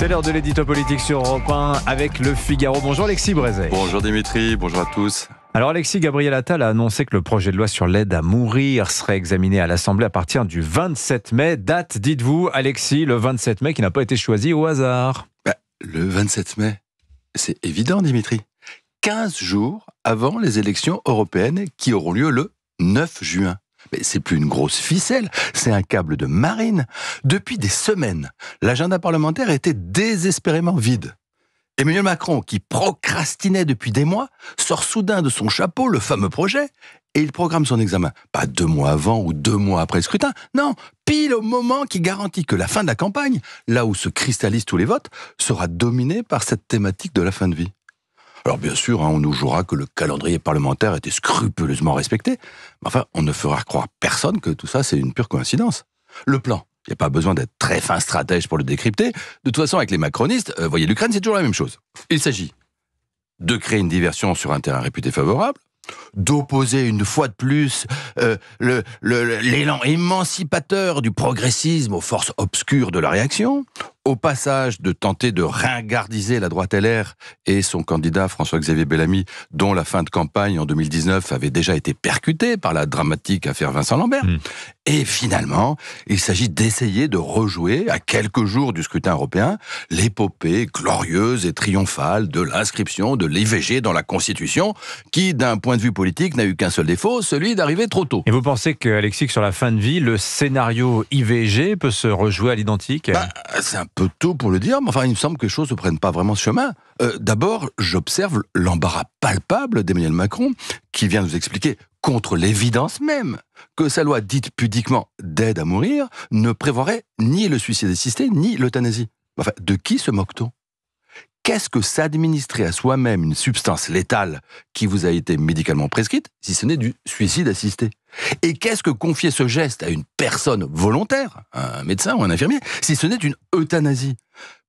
C'est l'heure de l'édito politique sur Europe 1 avec le Figaro. Bonjour Alexis Brézet. Bonjour Dimitri, bonjour à tous. Alors Alexis Gabriel Attal a annoncé que le projet de loi sur l'aide à mourir serait examiné à l'Assemblée à partir du 27 mai. Date, dites-vous, Alexis, le 27 mai qui n'a pas été choisi au hasard. Bah, le 27 mai, c'est évident Dimitri. 15 jours avant les élections européennes qui auront lieu le 9 juin. Mais c'est plus une grosse ficelle, c'est un câble de marine. Depuis des semaines, l'agenda parlementaire était désespérément vide. Emmanuel Macron, qui procrastinait depuis des mois, sort soudain de son chapeau le fameux projet et il programme son examen. Pas deux mois avant ou deux mois après le scrutin, non, pile au moment qui garantit que la fin de la campagne, là où se cristallisent tous les votes, sera dominée par cette thématique de la fin de vie. Alors bien sûr, hein, on nous jouera que le calendrier parlementaire était scrupuleusement respecté, mais enfin, on ne fera croire personne que tout ça, c'est une pure coïncidence. Le plan, il n'y a pas besoin d'être très fin stratège pour le décrypter. De toute façon, avec les macronistes, vous euh, voyez l'Ukraine, c'est toujours la même chose. Il s'agit de créer une diversion sur un terrain réputé favorable, d'opposer une fois de plus euh, l'élan émancipateur du progressisme aux forces obscures de la réaction, au passage de tenter de ringardiser la droite LR et son candidat François-Xavier Bellamy, dont la fin de campagne en 2019 avait déjà été percutée par la dramatique affaire Vincent Lambert. Hmm. Et finalement, il s'agit d'essayer de rejouer, à quelques jours du scrutin européen, l'épopée glorieuse et triomphale de l'inscription de l'IVG dans la Constitution, qui, d'un point de vue politique, n'a eu qu'un seul défaut, celui d'arriver trop tôt. Et vous pensez que, Alexis, sur la fin de vie, le scénario IVG peut se rejouer à l'identique bah, C'est un peu tôt pour le dire, mais enfin, il me semble que les choses ne prennent pas vraiment ce chemin. Euh, d'abord, j'observe l'embarras palpable d'Emmanuel Macron, qui vient nous expliquer contre l'évidence même que sa loi dite pudiquement d'aide à mourir ne prévoirait ni le suicide assisté ni l'euthanasie. Enfin, de qui se moque-t-on Qu'est-ce que s'administrer à soi-même une substance létale qui vous a été médicalement prescrite, si ce n'est du suicide assisté Et qu'est-ce que confier ce geste à une personne volontaire, un médecin ou un infirmier, si ce n'est une euthanasie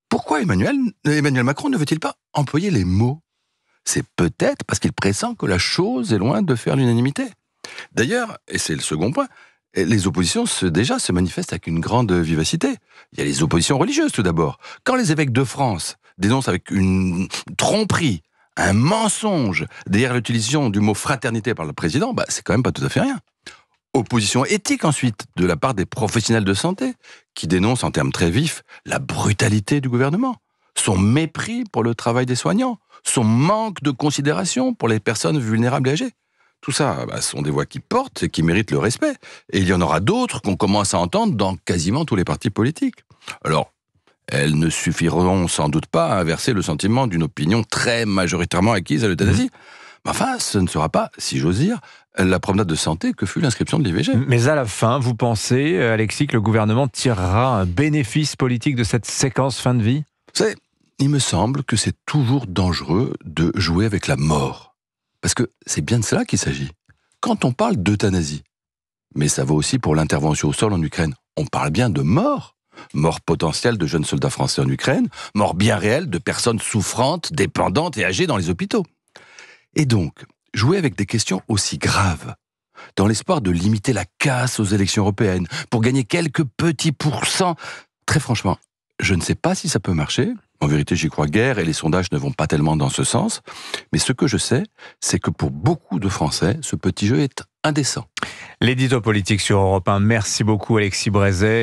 Pourquoi Emmanuel, Emmanuel Macron ne veut-il pas employer les mots c'est peut-être parce qu'il pressent que la chose est loin de faire l'unanimité. D'ailleurs, et c'est le second point, eh, les oppositions déjà se manifestent avec une grande vivacité. Il y a les oppositions religieuses tout d'abord. Quand les évêques de France dénoncent avec une tromperie, un mensonge derrière l'utilisation du mot fraternité par le président, bah, c'est quand même pas tout à fait rien. Opposition éthique ensuite de la part des professionnels de santé qui dénoncent en termes très vifs la brutalité du gouvernement son mépris pour le travail des soignants, son manque de considération pour les personnes vulnérables et âgées. Tout ça bah, sont des voix qui portent et qui méritent le respect. Et il y en aura d'autres qu'on commence à entendre dans quasiment tous les partis politiques. Alors, elles ne suffiront sans doute pas à inverser le sentiment d'une opinion très majoritairement acquise à l'euthanasie. Mmh. Mais enfin, ce ne sera pas, si j'ose dire, la promenade de santé que fut l'inscription de l'IVG. Mais à la fin, vous pensez, euh, Alexis, que le gouvernement tirera un bénéfice politique de cette séquence fin de vie vous savez, il me semble que c'est toujours dangereux de jouer avec la mort. Parce que c'est bien de cela qu'il s'agit. Quand on parle d'euthanasie, mais ça vaut aussi pour l'intervention au sol en Ukraine, on parle bien de mort. Mort potentielle de jeunes soldats français en Ukraine, mort bien réelle de personnes souffrantes, dépendantes et âgées dans les hôpitaux. Et donc, jouer avec des questions aussi graves, dans l'espoir de limiter la casse aux élections européennes, pour gagner quelques petits pourcents, très franchement, je ne sais pas si ça peut marcher. En vérité, j'y crois guère et les sondages ne vont pas tellement dans ce sens. Mais ce que je sais, c'est que pour beaucoup de Français, ce petit jeu est indécent. L'édito politique sur Europe 1. Merci beaucoup, Alexis Brézet.